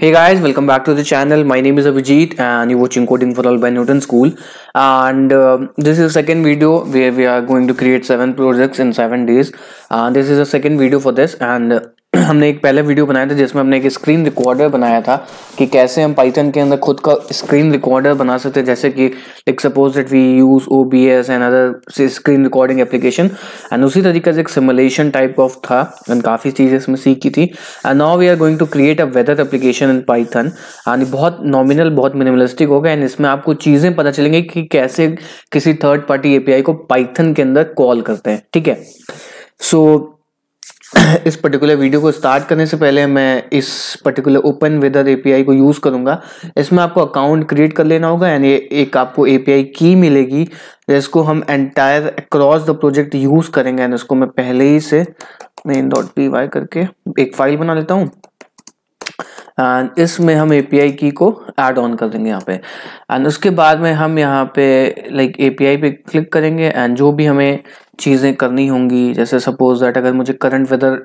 Hey guys, welcome back to the channel. My name is Abhijit and you're watching Coding for All by Newton School. And uh, this is the second video where we are going to create seven projects in seven days. And uh, this is the second video for this. And uh, हमने एक पहले video बनाया था जिसमें हमने एक screen recorder बनाया था कि कैसे हम पाइथन के अंदर खुद का स्क्रीन रिकॉर्डर बना सकते हैं जैसे कि like suppose that we use O B S and other screen recording application and उसी तरीके से एक सिमुलेशन टाइप ऑफ था एंड काफ़ी चीज़ें इसमें सीखी थी and now we are going to create a weather application in Python and बहुत नॉमिनल बहुत मिनिमलिस्टिक होगा एंड इसमें आपको चीज़ें पता चलेंगी कि कैसे किसी थर्ड पार्टी ए को पाइथन के अंदर कॉल करते हैं ठीक है सो so, इस पर्टिकुलर वीडियो को स्टार्ट करने से पहले मैं इस पर्टिकुलर ओपन वेदर एपीआई को यूज़ करूँगा इसमें आपको अकाउंट क्रिएट कर लेना होगा यानी एक आपको एपीआई की मिलेगी जिसको हम entire across the project use करेंगे यानी उसको मैं पहले ही से मेन डॉट पी वाई करके एक फाइल बना लेता हूँ एंड इसमें हम एपीआई की को ऐड ऑन कर देंगे यहाँ पे एंड उसके बाद में हम यहाँ पे लाइक एपीआई पे क्लिक करेंगे एंड जो भी हमें चीज़ें करनी होंगी जैसे सपोज दैट अगर मुझे करंट वेदर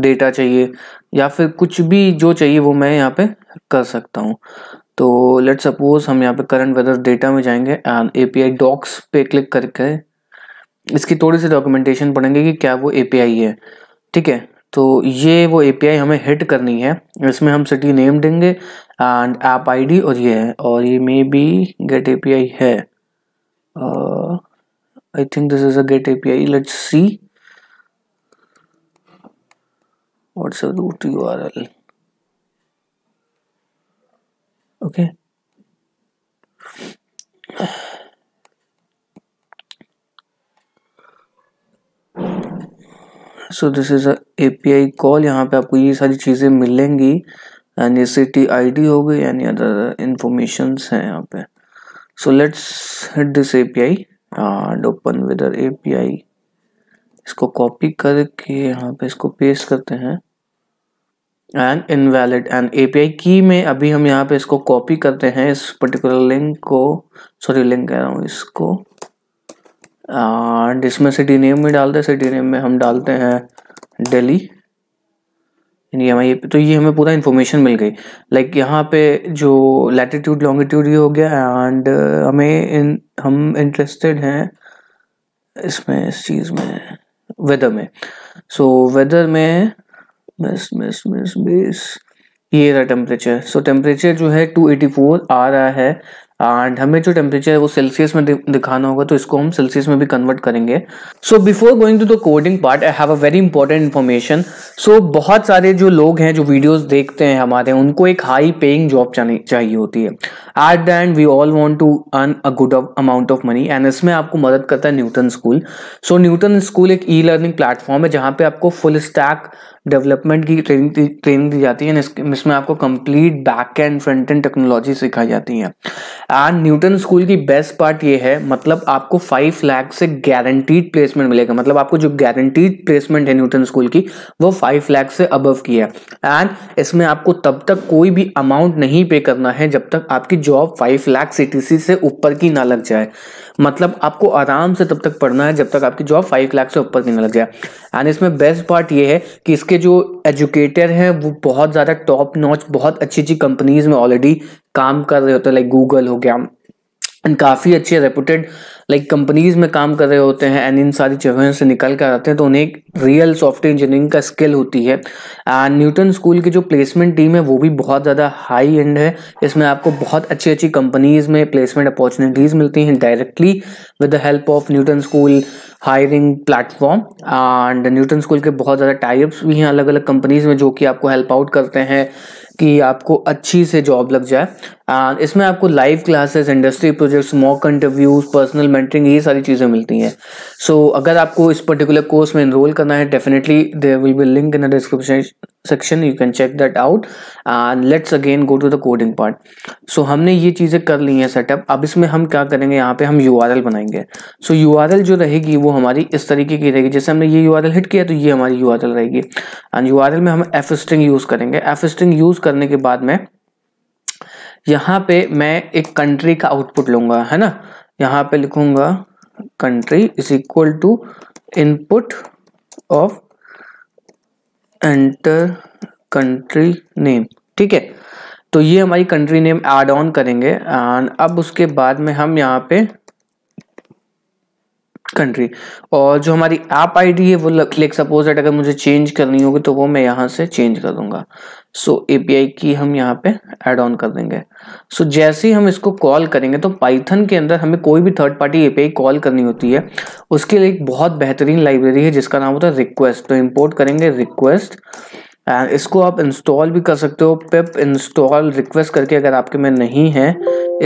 डेटा चाहिए या फिर कुछ भी जो चाहिए वो मैं यहाँ पे कर सकता हूँ तो लेट सपोज हम यहाँ पे करंट वेदर डेटा में जाएंगे and A P I docs पे क्लिक करके इसकी थोड़ी सी डॉक्यूमेंटेशन पढ़ेंगे कि क्या वो ए पी आई है ठीक है तो ये वो एपीआई हमें हिट करनी है इसमें हम सिटी नेम देंगे एंड ऐप आईडी और ये है और ये मे बी गेट एपीआई है I think this is a get API let's see what's a root URL okay so this is API call यहाँ पे आपको ये सारी चीज़ें मिलेंगी एंड टी आई डी हो गई यानी अदर इंफॉर्मेशंस हैं यहाँ पे so let's hit this I and open weather I इसको कॉपी करके यहाँ पे इसको पेस्ट करते हैं and invalid and A P I key में अभी हम यहाँ पे इसको कॉपी करते हैं इस पर्टिकुलर लिंक को सॉरी लिंक कह रहा हूँ इसको एंड इसमें सिटी नेम भी डालते हैं सिटी नेम में हम डालते हैं दिल्ली इंडिया में ये तो ये हमें पूरा इन्फॉर्मेशन मिल गई लाइक like यहाँ पे जो लैटिट्यूड लॉन्गिट्यूड ये हो गया एंड हमें इन हम इंटरेस्टेड हैं इसमें इस चीज़ में वेदर में सो so, वेदर में मिस मिस मिस बेस ये रहा टेम्परेचर सो टेम्परेचर जो है 284 आ रहा है एंड हमें जो टेम्परेचर है वो सेल्सियस में दिखाना होगा तो इसको हम सेल्सियस में भी कन्वर्ट करेंगे so before going to the coding part I have a very important information so बहुत सारे जो लोग हैं जो वीडियोस देखते हैं हमारे उनको एक हाई पेइंग जॉब चाहिए होती है at the end we all want to earn a good amount of money and इसमें आपको मदद करता है Newton school so Newton school एक ई लर्निंग प्लेटफॉर्म है जहाँ पे आपको फुल स्टैक डेवलपमेंट की ट्रेनिंग ट्रेनिंग दी जाती है इसमें आपको complete back end front end technology सिखाई जाती है एंड न्यूटन स्कूल की बेस्ट पार्ट ये है मतलब आपको फाइव लैख से गारंटीड प्लेसमेंट मिलेगा मतलब आपको जो गारंटीड प्लेसमेंट है न्यूटन स्कूल की वो फाइव लैख से अबव की है एंड इसमें आपको तब तक कोई भी अमाउंट नहीं पे करना है जब तक आपकी जॉब फाइव लैख सी से ऊपर की ना लग जाए मतलब आपको आराम से तब तक पढ़ना है जब तक आपकी जॉब फाइव लाख से ऊपर नहीं लग जाए एंड इसमें बेस्ट पार्ट ये है कि इसके जो एजुकेटर हैं वो बहुत ज़्यादा टॉप नॉच बहुत अच्छी अच्छी कंपनीज में ऑलरेडी काम कर रहे होते हैं लाइक गूगल हो गया एंड काफ़ी अच्छे रेपुटेड लाइक कंपनीज में काम कर रहे होते हैं एंड इन सारी जगहों से निकल कर आते हैं तो उन्हें एक रियल सॉफ्टवेयर इंजीनियरिंग का स्किल होती है एंड न्यूटन स्कूल की जो प्लेसमेंट टीम है वो भी बहुत ज़्यादा हाई एंड है इसमें आपको बहुत अच्छी अच्छी कंपनीज में प्लेसमेंट अपॉर्चुनिटीज़ मिलती हैं directly with the help of Newton school hiring platform and Newton school के बहुत ज़्यादा टाइप्स भी हैं अलग अलग कंपनीज में जो कि आपको हेल्प आउट करते हैं कि आपको अच्छी से जॉब लग जाए इसमें आपको live classes industry projects mock interviews personal mentoring ये सारी चीज़ें मिलती हैं सो so, अगर आपको इस पर्टिकुलर कोर्स में इनरोल करना है definitely there will be link in the description section you can check that out and let's again go to the coding part so हमने ये चीज़ें कर ली हैं सेटअप अब इसमें हम क्या करेंगे यहाँ पे हम यू बनाएंगे सो so, यू जो रहेगी वो हमारी इस तरीके की रहेगी जैसे हमने ये यू हिट किया तो ये हमारी यू रहेगी एंड यू में हम एफ स्ट्रिंग यूज़ करेंगे एफ स्ट्रिंग यूज़ करने के बाद में यहाँ पे मैं एक कंट्री का आउटपुट लूंगा है ना यहाँ पे लिखूंगा country is equal to input of enter country name ठीक है तो ये हमारी कंट्री नेम एड ऑन करेंगे एंड अब उसके बाद में हम यहाँ पे कंट्री और जो हमारी ऐप आईडी है वो लाइक सपोज दैट अगर मुझे चेंज करनी होगी तो वो मैं यहाँ से चेंज कर दूंगा सो पी आई की हम यहाँ पे एड ऑन कर देंगे सो so, जैसे ही हम इसको कॉल करेंगे तो पाइथन के अंदर हमें कोई भी थर्ड पार्टी एपीआई कॉल करनी होती है उसके लिए एक बहुत बेहतरीन लाइब्रेरी है जिसका नाम होता है रिक्वेस्ट तो इम्पोर्ट करेंगे रिक्वेस्ट एंड इसको आप इंस्टॉल भी कर सकते हो पिप इंस्टॉल रिक्वेस्ट करके अगर आपके में नहीं है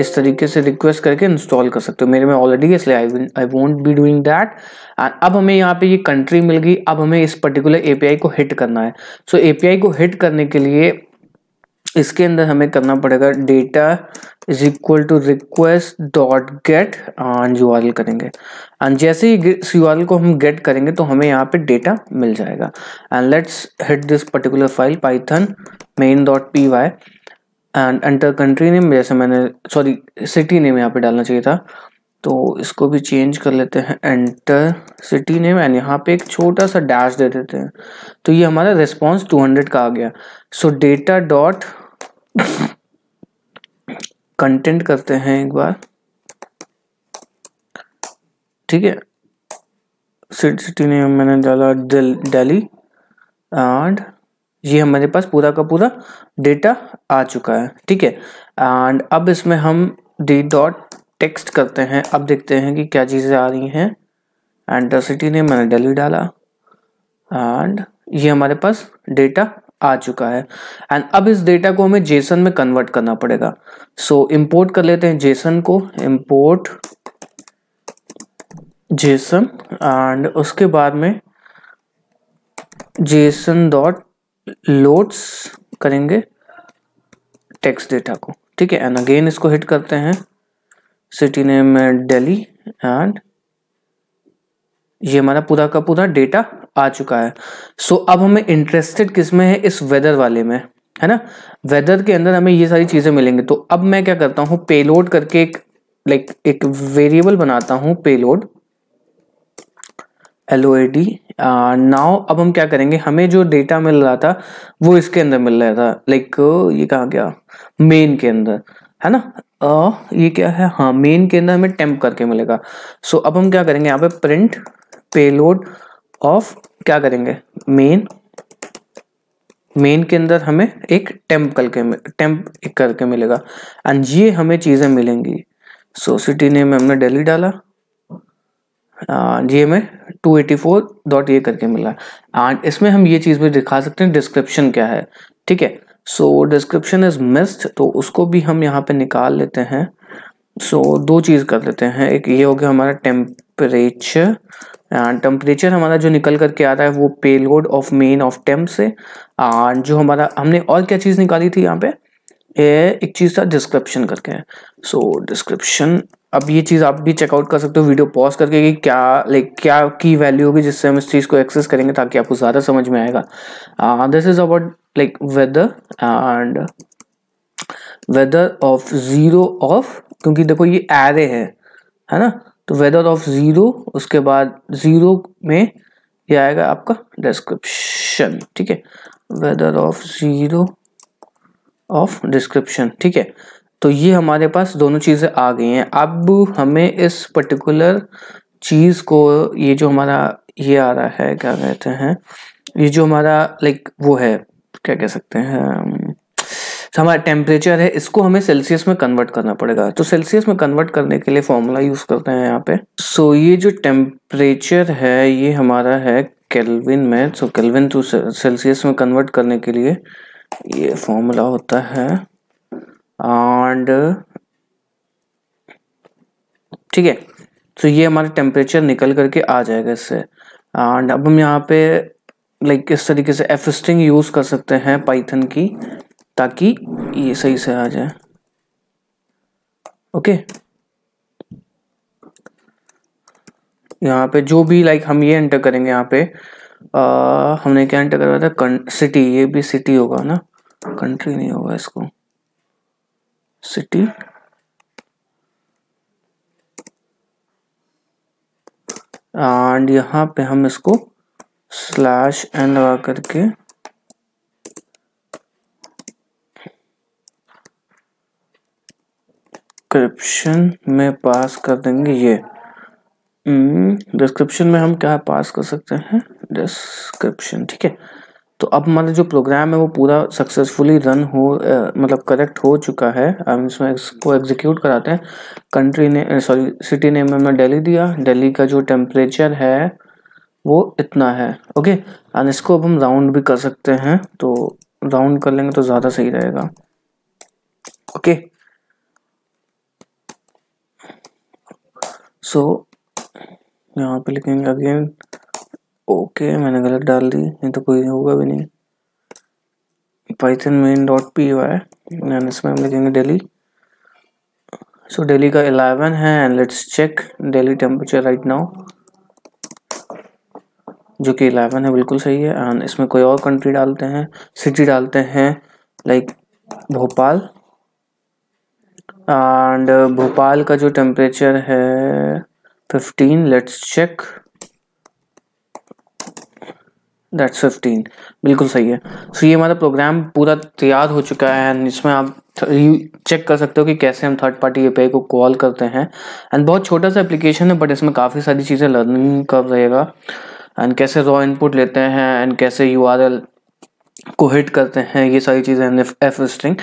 इस तरीके से रिक्वेस्ट करके इंस्टॉल कर सकते हो मेरे में ऑलरेडी है इसलिए I I won't be doing that and अब हमें यहाँ पे ये कंट्री मिल गई अब हमें इस पर्टिकुलर एपीआई को हिट करना है सो so, एपीआई को हिट करने के लिए इसके अंदर हमें करना पड़ेगा data is equal to request dot get and you करेंगे एंड जैसे ही इस यू को हम गेट करेंगे तो हमें यहाँ पे डेटा मिल जाएगा and let's hit this particular file Python main dot P Y and enter country name जैसे मैंने सॉरी सिटी नेम यहाँ पे डालना चाहिए था तो इसको भी चेंज कर लेते हैं एंटर सिटी नेम एंड यहाँ पे एक छोटा सा डैश दे देते हैं तो ये हमारा रिस्पॉन्स 200 का आ गया सो डेटा डॉट कंटेंट करते हैं एक बार ठीक है सिटी नेम मैंने डाला दिल्ली एंड ये हमारे हाँ, पास पूरा का पूरा डेटा आ चुका है ठीक है एंड अब इसमें हम डी डॉट टेक्स्ट करते हैं अब देखते हैं कि क्या चीज़ें आ रही हैं एंड द सिटी ने मैंने डेली डाला एंड ये हमारे पास डेटा आ चुका है एंड अब इस डेटा को हमें जेसन में कन्वर्ट करना पड़ेगा सो so, इंपोर्ट कर लेते हैं जेसन को इंपोर्ट जेसन एंड उसके बाद में जेसन डॉट लोड्स करेंगे टेक्स्ट डेटा को ठीक है एंड अगेन इसको हिट करते हैं सिटी नेम दिल्ली एंड ये हमारा पूरा का पूरा डेटा आ चुका है सो so, अब हमें इंटरेस्टेड किस में है इस वेदर वाले में है ना वेदर के अंदर हमें ये सारी चीज़ें मिलेंगी तो अब मैं क्या करता हूँ पेलोड करके एक लाइक एक वेरिएबल बनाता हूँ payload L O A D now अब हम क्या करेंगे हमें जो डेटा मिल रहा था वो इसके अंदर मिल रहा था लाइक ये कहा गया मेन के अंदर है ना आ, ये क्या है हाँ मेन के अंदर हमें टेम्प करके मिलेगा सो so, अब हम क्या करेंगे यहाँ पे प्रिंट पेलोड ऑफ क्या करेंगे मेन मेन के अंदर हमें एक टेम्प करके टेम्प एक करके मिलेगा एंड ये हमें चीज़ें मिलेंगी सो सिटी नेम हमने डेली डाला ये हमें टू एटी फोर डॉट ये करके मिला एंड इसमें हम ये चीज़ भी दिखा सकते हैं डिस्क्रिप्शन क्या है ठीक है सो डिस्क्रिप्शन इज मिस्ड तो उसको भी हम यहाँ पे निकाल लेते हैं सो so, दो चीज़ कर लेते हैं एक ये हो गया हमारा टेम्परेचर एंड टेम्परेचर हमारा जो निकल करके आ रहा है वो payload of main of temp से एंड जो हमारा हमने और क्या चीज़ निकाली थी यहाँ पे ए, एक चीज़ था डिस्क्रिप्शन करके सो डिस्क्रिप्शन अब ये चीज़ आप भी चेकआउट कर सकते हो वीडियो पॉज करके कि क्या लाइक क्या की वैल्यू होगी जिससे हम इस चीज़ को एक्सेस करेंगे ताकि आपको ज़्यादा समझ में आएगा this is about like weather and weather of zero of क्योंकि देखो ये एरे है है ना तो वेदर ऑफ ज़ीरो उसके बाद ज़ीरो में ये आएगा आपका डिस्क्रिप्शन ठीक है weather of zero of description ठीक है तो ये हमारे पास दोनों चीज़ें आ गई हैं अब हमें इस पर्टिकुलर चीज़ को ये जो हमारा ये आ रहा है क्या कहते हैं ये जो हमारा लाइक वो है क्या कह सकते हैं तो हमारा टेम्परेचर है इसको हमें सेल्सियस में कन्वर्ट करना पड़ेगा तो सेल्सियस में कन्वर्ट करने के लिए फॉर्मूला यूज़ करते हैं यहाँ पे सो ये जो टेम्परेचर है ये हमारा है केल्विन में सो केल्विन टू सेल्सियस में कन्वर्ट करने के लिए ये फॉर्मूला होता है एंड uh, ठीक है तो ये हमारा टेम्परेचर निकल करके आ जाएगा इससे एंड अब हम यहाँ पे लाइक इस तरीके से स्ट्रिंग यूज़ कर सकते हैं पाइथन की ताकि ये सही से आ जाए ओके यहाँ पे जो भी लाइक हम ये एंटर करेंगे यहाँ पे आ, हमने क्या एंटर करवाया था सिटी ये भी सिटी होगा ना कंट्री नहीं होगा इसको city एंड यहाँ पे हम इसको स्लैश एन लगा करके डिस्क्रिप्शन में पास कर देंगे ये डिस्क्रिप्शन hmm, में हम क्या पास कर सकते हैं डिस्क्रिप्शन ठीक है तो अब मतलब जो प्रोग्राम है वो पूरा सक्सेसफुली रन हो मतलब करेक्ट हो चुका है हम इसमें इसको एग्जीक्यूट कराते हैं कंट्री ने सॉरी सिटी नेम हमने दिल्ली दिया दिल्ली का जो टेम्परेचर है वो इतना है ओके एंड इसको अब हम राउंड भी कर सकते हैं तो राउंड कर लेंगे तो ज़्यादा सही रहेगा ओके सो यहाँ पे लिखेंगे अगेन ओके मैंने गलत डाल दी नहीं तो कोई होगा भी नहीं पाइथन मेन डॉट पी हुआ है एंड इसमें हम लिखेंगे डेली सो डेली का इलेवन है and let's check Delhi temperature right now जो कि इलेवन है बिल्कुल सही है एंड इसमें कोई और कंट्री डालते हैं सिटी डालते हैं लाइक भोपाल एंड भोपाल का जो टेम्परेचर है fifteen let's check that's fifteen बिल्कुल सही है सो so, ये हमारा प्रोग्राम पूरा तैयार हो चुका है एंड इसमें आप चेक कर सकते हो कि कैसे हम थर्ड पार्टी ए को कॉल करते हैं एंड बहुत छोटा सा एप्लीकेशन है बट इसमें काफ़ी सारी चीज़ें लर्निंग कर रहेगा एंड कैसे रॉ इनपुट लेते हैं एंड कैसे यू को हिट करते हैं ये सारी चीज़ें F string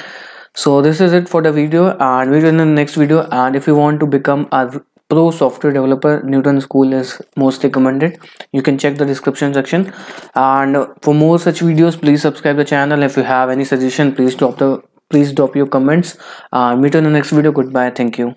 so this is it for the video and video in the next video and if you want to become a pro software developer newton school is most recommended you can check the description section and for more such videos please subscribe the channel if you have any suggestion please drop the please drop your comments uh, meet in the next video goodbye thank you